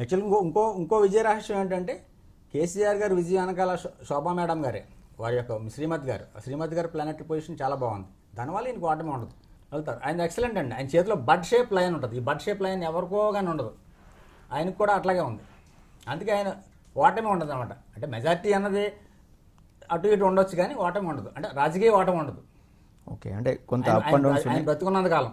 యాక్చువల్గా ఇంకో ఇంకో ఇంకో విజయ రహస్యం ఏంటంటే కేసీఆర్ గారు విజయ వెనకాల శోభా మేడం గారే వారి యొక్క శ్రీమతి గారు శ్రీమతి గారు ప్లానెటరీ పొజిషన్ చాలా బాగుంది దానివల్ల ఈయనకు ఆటం ఉండదు వెళ్తారు ఆయన ఎక్సలెంట్ అండి ఆయన చేతిలో బడ్ షేప్ లైన్ ఉంటుంది ఈ బడ్ షేప్ లైన్ ఎవరికో కానీ ఉండదు ఆయనకు కూడా అట్లాగే ఉంది అందుకే ఆయన ఓటమి ఉండదు అనమాట అంటే మెజార్టీ అన్నది అటు ఇటు ఉండొచ్చు కానీ ఓటమి ఉండదు అంటే రాజకీయ ఓటమి ఉండదు ఓకే అంటే కొంత ఆయన కాలం